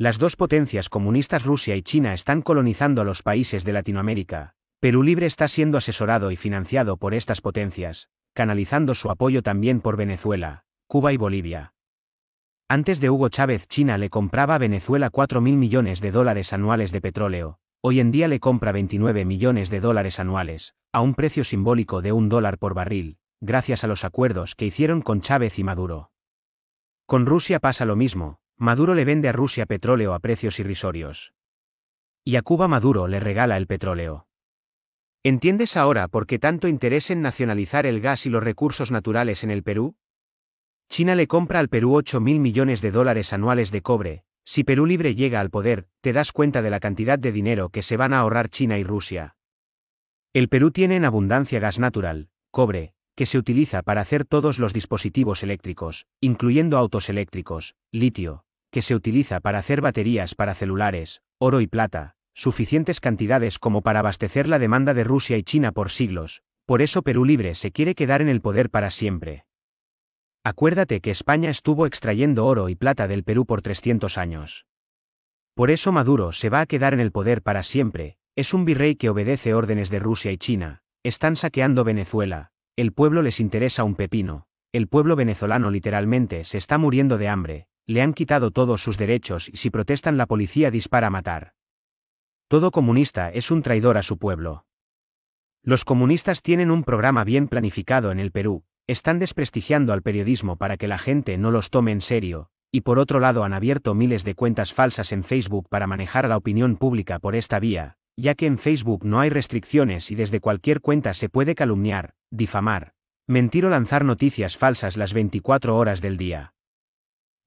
Las dos potencias comunistas Rusia y China están colonizando a los países de Latinoamérica. Perú Libre está siendo asesorado y financiado por estas potencias, canalizando su apoyo también por Venezuela, Cuba y Bolivia. Antes de Hugo Chávez China le compraba a Venezuela 4.000 millones de dólares anuales de petróleo, hoy en día le compra 29 millones de dólares anuales, a un precio simbólico de un dólar por barril, gracias a los acuerdos que hicieron con Chávez y Maduro. Con Rusia pasa lo mismo, Maduro le vende a Rusia petróleo a precios irrisorios. Y a Cuba Maduro le regala el petróleo. ¿Entiendes ahora por qué tanto interés en nacionalizar el gas y los recursos naturales en el Perú? China le compra al Perú 8 mil millones de dólares anuales de cobre. Si Perú Libre llega al poder, te das cuenta de la cantidad de dinero que se van a ahorrar China y Rusia. El Perú tiene en abundancia gas natural, cobre, que se utiliza para hacer todos los dispositivos eléctricos, incluyendo autos eléctricos, litio, que se utiliza para hacer baterías para celulares, oro y plata, suficientes cantidades como para abastecer la demanda de Rusia y China por siglos, por eso Perú Libre se quiere quedar en el poder para siempre. Acuérdate que España estuvo extrayendo oro y plata del Perú por 300 años. Por eso Maduro se va a quedar en el poder para siempre, es un virrey que obedece órdenes de Rusia y China, están saqueando Venezuela, el pueblo les interesa un pepino, el pueblo venezolano literalmente se está muriendo de hambre, le han quitado todos sus derechos y si protestan la policía dispara a matar. Todo comunista es un traidor a su pueblo. Los comunistas tienen un programa bien planificado en el Perú, están desprestigiando al periodismo para que la gente no los tome en serio, y por otro lado han abierto miles de cuentas falsas en Facebook para manejar a la opinión pública por esta vía, ya que en Facebook no hay restricciones y desde cualquier cuenta se puede calumniar, difamar, mentir o lanzar noticias falsas las 24 horas del día.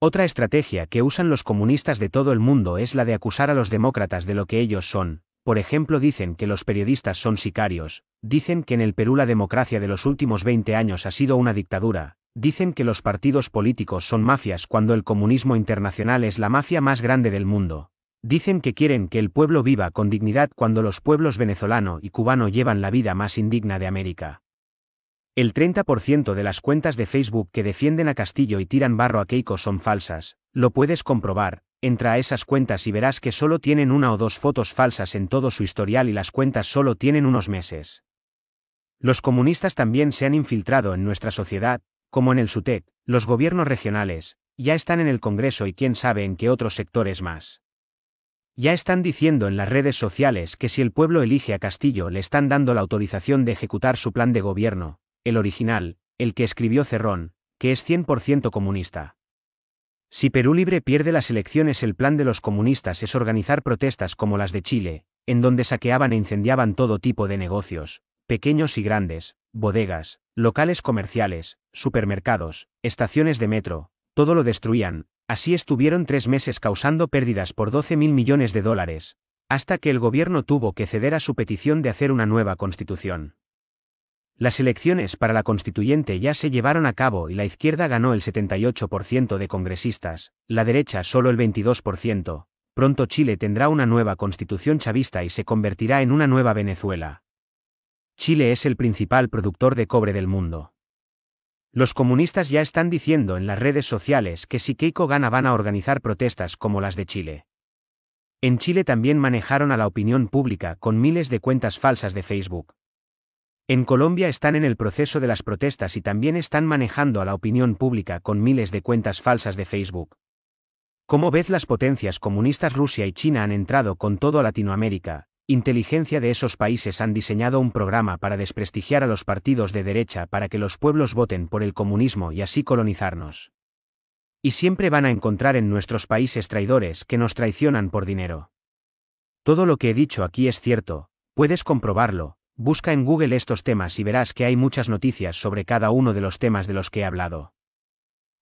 Otra estrategia que usan los comunistas de todo el mundo es la de acusar a los demócratas de lo que ellos son. Por ejemplo, dicen que los periodistas son sicarios, dicen que en el Perú la democracia de los últimos 20 años ha sido una dictadura, dicen que los partidos políticos son mafias cuando el comunismo internacional es la mafia más grande del mundo. Dicen que quieren que el pueblo viva con dignidad cuando los pueblos venezolano y cubano llevan la vida más indigna de América. El 30% de las cuentas de Facebook que defienden a Castillo y tiran barro a Keiko son falsas, lo puedes comprobar, entra a esas cuentas y verás que solo tienen una o dos fotos falsas en todo su historial y las cuentas solo tienen unos meses. Los comunistas también se han infiltrado en nuestra sociedad, como en el SUTEC, los gobiernos regionales, ya están en el Congreso y quién sabe en qué otros sectores más. Ya están diciendo en las redes sociales que si el pueblo elige a Castillo le están dando la autorización de ejecutar su plan de gobierno, el original, el que escribió Cerrón, que es 100% comunista. Si Perú Libre pierde las elecciones el plan de los comunistas es organizar protestas como las de Chile, en donde saqueaban e incendiaban todo tipo de negocios, pequeños y grandes, bodegas, locales comerciales, supermercados, estaciones de metro, todo lo destruían, así estuvieron tres meses causando pérdidas por 12 mil millones de dólares, hasta que el gobierno tuvo que ceder a su petición de hacer una nueva constitución. Las elecciones para la constituyente ya se llevaron a cabo y la izquierda ganó el 78% de congresistas, la derecha solo el 22%. Pronto Chile tendrá una nueva constitución chavista y se convertirá en una nueva Venezuela. Chile es el principal productor de cobre del mundo. Los comunistas ya están diciendo en las redes sociales que si Keiko gana van a organizar protestas como las de Chile. En Chile también manejaron a la opinión pública con miles de cuentas falsas de Facebook, en Colombia están en el proceso de las protestas y también están manejando a la opinión pública con miles de cuentas falsas de Facebook. Como ves las potencias comunistas Rusia y China han entrado con todo a Latinoamérica, inteligencia de esos países han diseñado un programa para desprestigiar a los partidos de derecha para que los pueblos voten por el comunismo y así colonizarnos. Y siempre van a encontrar en nuestros países traidores que nos traicionan por dinero. Todo lo que he dicho aquí es cierto, puedes comprobarlo, Busca en Google estos temas y verás que hay muchas noticias sobre cada uno de los temas de los que he hablado.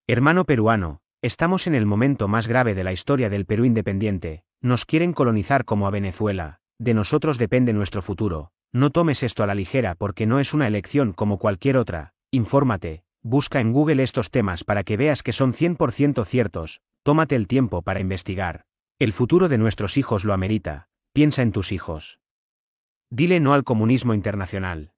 Hermano peruano, estamos en el momento más grave de la historia del Perú independiente, nos quieren colonizar como a Venezuela, de nosotros depende nuestro futuro, no tomes esto a la ligera porque no es una elección como cualquier otra, infórmate, busca en Google estos temas para que veas que son 100% ciertos, tómate el tiempo para investigar. El futuro de nuestros hijos lo amerita, piensa en tus hijos. Dile no al comunismo internacional.